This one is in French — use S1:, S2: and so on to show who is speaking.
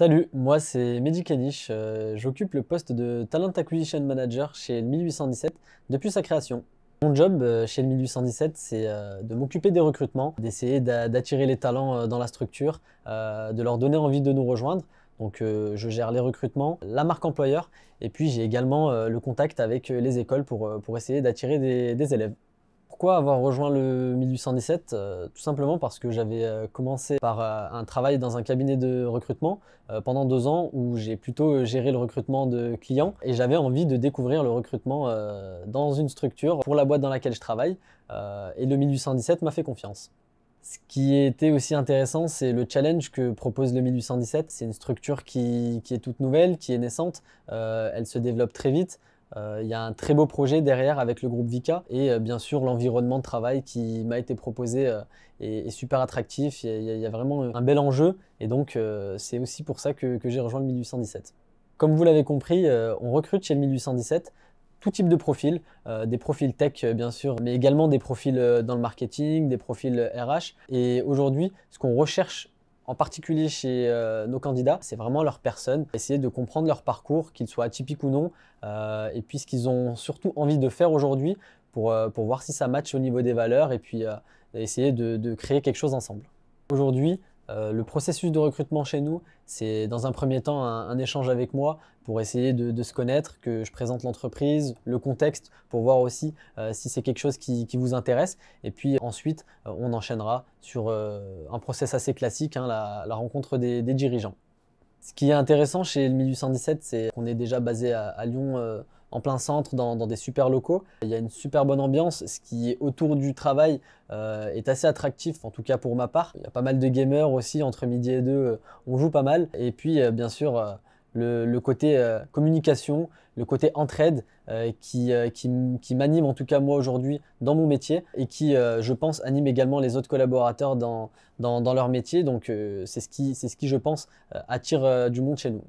S1: Salut, moi c'est Mehdi Kanish, euh, j'occupe le poste de Talent Acquisition Manager chez 1817 depuis sa création. Mon job euh, chez 1817, c'est euh, de m'occuper des recrutements, d'essayer d'attirer les talents dans la structure, de leur donner envie de nous rejoindre. Donc je gère les recrutements, la marque employeur, et puis j'ai également le contact avec les écoles pour, pour essayer d'attirer des élèves. Pourquoi avoir rejoint le 1817 euh, Tout simplement parce que j'avais euh, commencé par euh, un travail dans un cabinet de recrutement pendant deux ans où j'ai plutôt géré le recrutement de clients et j'avais envie de découvrir le recrutement dans une structure pour la boîte dans laquelle je travaille et le 1817 m'a fait confiance. Ce qui était aussi intéressant, c'est le challenge que propose le 1817. C'est une structure qui, est toute nouvelle, qui est naissante, elle se développe très vite. Euh, il y a un très beau projet derrière avec le groupe Vika et euh, bien sûr l'environnement de travail qui m'a été proposé est, euh, super attractif. Il y, a, vraiment un bel enjeu et donc c'est aussi pour ça que, j'ai rejoint le 1817. Comme vous l'avez compris, on recrute chez le 1817 tout type de profils, des profils tech bien sûr, mais également des profils dans le marketing, des profils RH. Et aujourd'hui, ce qu'on recherche en particulier chez euh, nos candidats, c'est vraiment leur personne, essayer de comprendre leur parcours, qu'ils soient atypiques ou non, euh, et puis ce qu'ils ont surtout envie de faire aujourd'hui pour, euh, pour voir si ça match au niveau des valeurs et puis essayer de, de créer quelque chose ensemble. Aujourd'hui, euh, le processus de recrutement chez nous, c'est dans un premier temps un, échange avec moi pour essayer de, se connaître, que je présente l'entreprise, le contexte, pour voir aussi euh, si c'est quelque chose qui, vous intéresse. Et puis ensuite, euh, on enchaînera sur un process assez classique, hein, la, rencontre des, dirigeants. Ce qui est intéressant chez le 1817, c'est qu'on est déjà basé à Lyon en plein centre, dans, des super locaux. Il y a une super bonne ambiance. Ce qui est autour du travail euh, est assez attractif, en tout cas pour ma part. Il y a pas mal de gamers aussi, entre midi et deux, euh, on joue pas mal. Et puis, euh, bien sûr, le, côté communication, le côté entraide qui, m'anime en tout cas moi aujourd'hui dans mon métier et qui je pense anime également les autres collaborateurs dans, leur métier. Donc c'est ce, ce qui je pense attire du monde chez nous.